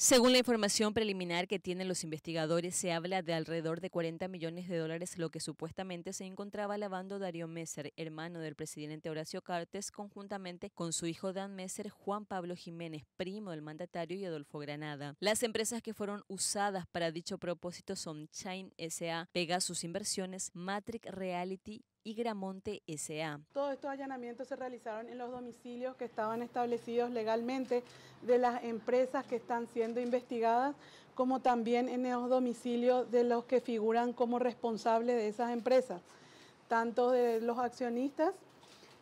Según la información preliminar que tienen los investigadores, se habla de alrededor de 40 millones de dólares lo que supuestamente se encontraba lavando Darío Messer, hermano del presidente Horacio Cartes, conjuntamente con su hijo Dan Messer, Juan Pablo Jiménez, primo del mandatario y Adolfo Granada. Las empresas que fueron usadas para dicho propósito son Chain SA, Pegasus Inversiones, Matrix Reality y Gramonte S.A. Todos estos allanamientos se realizaron en los domicilios que estaban establecidos legalmente de las empresas que están siendo investigadas, como también en los domicilios de los que figuran como responsables de esas empresas, tanto de los accionistas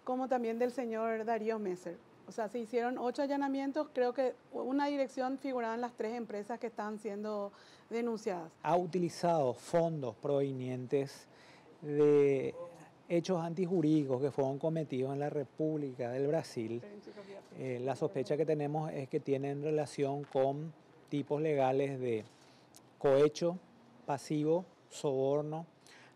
como también del señor Darío Messer. O sea, se hicieron ocho allanamientos, creo que una dirección figuraban las tres empresas que están siendo denunciadas. Ha utilizado fondos provenientes de hechos antijurídicos que fueron cometidos en la República del Brasil, eh, la sospecha que tenemos es que tienen relación con tipos legales de cohecho, pasivo, soborno,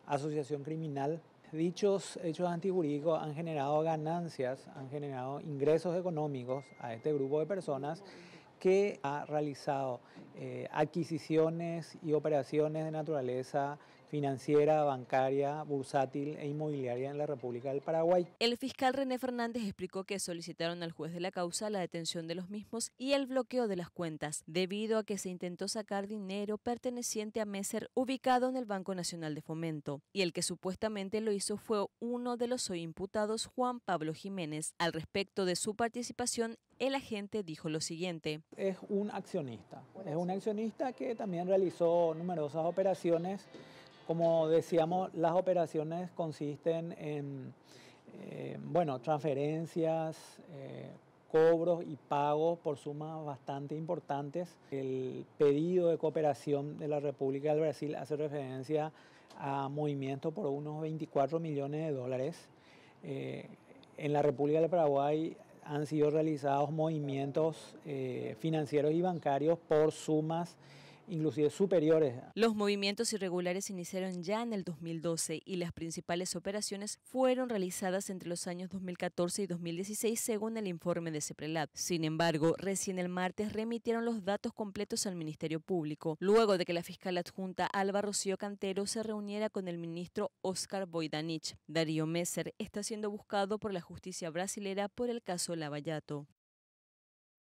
asociación criminal. Dichos hechos antijurídicos han generado ganancias, han generado ingresos económicos a este grupo de personas que ha realizado eh, adquisiciones y operaciones de naturaleza financiera, bancaria, bursátil e inmobiliaria en la República del Paraguay. El fiscal René Fernández explicó que solicitaron al juez de la causa la detención de los mismos y el bloqueo de las cuentas, debido a que se intentó sacar dinero perteneciente a Messer ubicado en el Banco Nacional de Fomento, y el que supuestamente lo hizo fue uno de los hoy imputados, Juan Pablo Jiménez. Al respecto de su participación, el agente dijo lo siguiente. Es un accionista, es un accionista que también realizó numerosas operaciones. Como decíamos, las operaciones consisten en eh, bueno, transferencias, eh, cobros y pagos por sumas bastante importantes. El pedido de cooperación de la República del Brasil hace referencia a movimientos por unos 24 millones de dólares. Eh, en la República del Paraguay han sido realizados movimientos eh, financieros y bancarios por sumas inclusive superiores. Los movimientos irregulares iniciaron ya en el 2012 y las principales operaciones fueron realizadas entre los años 2014 y 2016 según el informe de CEPRELAT. Sin embargo, recién el martes remitieron los datos completos al Ministerio Público, luego de que la fiscal adjunta Alba Rocío Cantero se reuniera con el ministro Oscar Boydanich. Darío Messer está siendo buscado por la justicia brasilera por el caso Lavallato.